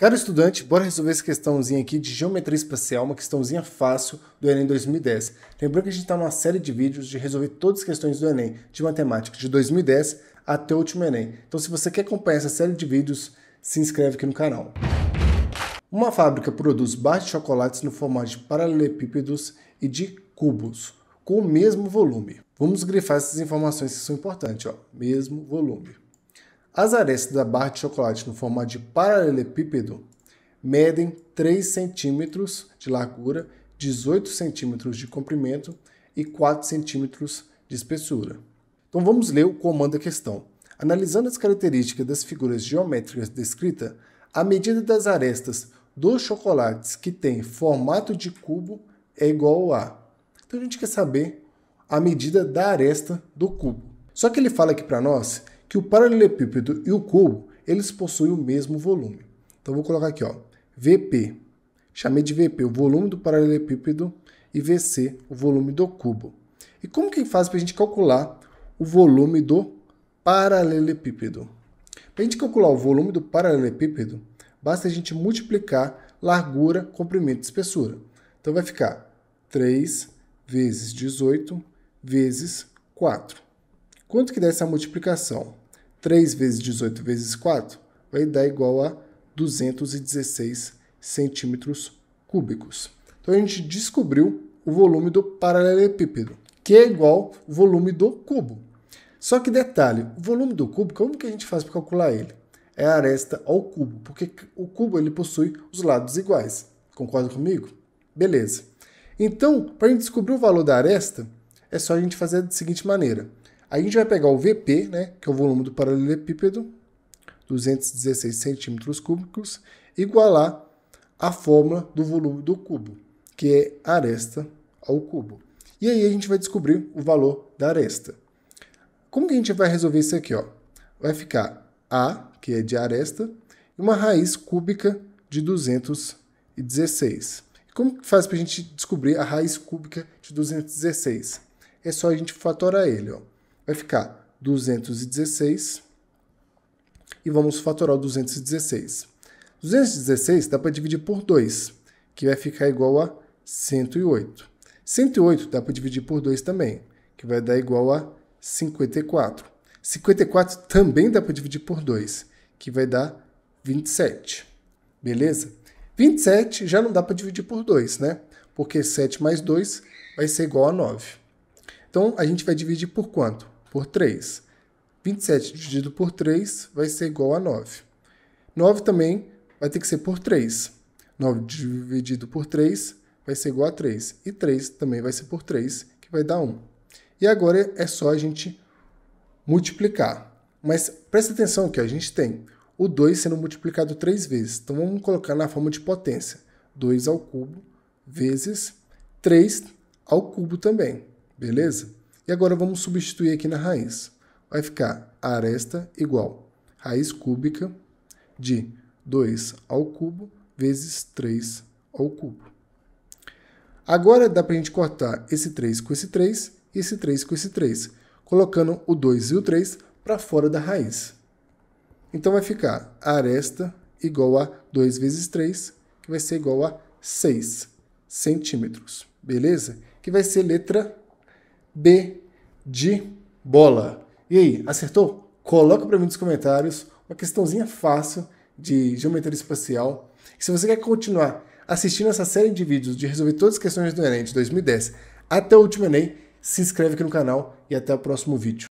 Caro estudante, bora resolver essa questãozinha aqui de geometria espacial, uma questãozinha fácil do Enem 2010. Lembrando que a gente está numa série de vídeos de resolver todas as questões do Enem de matemática de 2010 até o último Enem. Então, se você quer acompanhar essa série de vídeos, se inscreve aqui no canal. Uma fábrica produz barras de chocolates no formato de paralelepípedos e de cubos, com o mesmo volume. Vamos grifar essas informações que são importantes, ó. Mesmo volume. As arestas da barra de chocolate no formato de paralelepípedo medem 3 cm de largura, 18 cm de comprimento e 4 cm de espessura. Então vamos ler o comando da questão. Analisando as características das figuras geométricas descritas, a medida das arestas dos chocolates que têm formato de cubo é igual a. Então a gente quer saber a medida da aresta do cubo. Só que ele fala aqui para nós que o paralelepípedo e o cubo, eles possuem o mesmo volume. Então vou colocar aqui, ó, VP. Chamei de VP o volume do paralelepípedo e VC o volume do cubo. E como que faz para a gente calcular o volume do paralelepípedo? Para a gente calcular o volume do paralelepípedo, basta a gente multiplicar largura, comprimento e espessura. Então vai ficar 3 vezes 18 vezes 4. Quanto que dá essa multiplicação? 3 vezes 18 vezes 4 vai dar igual a 216 centímetros cúbicos. Então a gente descobriu o volume do paralelepípedo, que é igual ao volume do cubo. Só que detalhe, o volume do cubo, como que a gente faz para calcular ele? É a aresta ao cubo, porque o cubo ele possui os lados iguais. Concorda comigo? Beleza. Então, para a gente descobrir o valor da aresta, é só a gente fazer da seguinte maneira. Aí a gente vai pegar o VP, né, que é o volume do paralelepípedo, 216 centímetros cúbicos, igualar a fórmula do volume do cubo, que é aresta ao cubo. E aí a gente vai descobrir o valor da aresta. Como que a gente vai resolver isso aqui? Ó? Vai ficar A, que é de aresta, e uma raiz cúbica de 216. Como que faz para a gente descobrir a raiz cúbica de 216? É só a gente fatorar ele. Ó vai ficar 216 e vamos fatorar o 216. 216 dá para dividir por 2, que vai ficar igual a 108. 108 dá para dividir por 2 também, que vai dar igual a 54. 54 também dá para dividir por 2, que vai dar 27. Beleza? 27 já não dá para dividir por 2, né? Porque 7 mais 2 vai ser igual a 9. Então a gente vai dividir por quanto? Por 3. 27 dividido por 3 vai ser igual a 9. 9 também vai ter que ser por 3. 9 dividido por 3 vai ser igual a 3. E 3 também vai ser por 3, que vai dar 1. E agora é só a gente multiplicar. Mas presta atenção que a gente tem o 2 sendo multiplicado 3 vezes. Então vamos colocar na forma de potência. 2 ao cubo vezes 3 ao cubo também beleza? E agora vamos substituir aqui na raiz. Vai ficar a aresta igual raiz cúbica de 2 ao cubo vezes 3 ao cubo. Agora dá para a gente cortar esse 3 com esse 3 e esse 3 com esse 3, colocando o 2 e o 3 para fora da raiz. Então vai ficar a aresta igual a 2 vezes 3, que vai ser igual a 6 centímetros, beleza? Que vai ser letra B de bola. E aí, acertou? Coloca para mim nos comentários uma questãozinha fácil de geometria espacial. E se você quer continuar assistindo essa série de vídeos de resolver todas as questões do Enem de 2010 até o último Enem, se inscreve aqui no canal e até o próximo vídeo.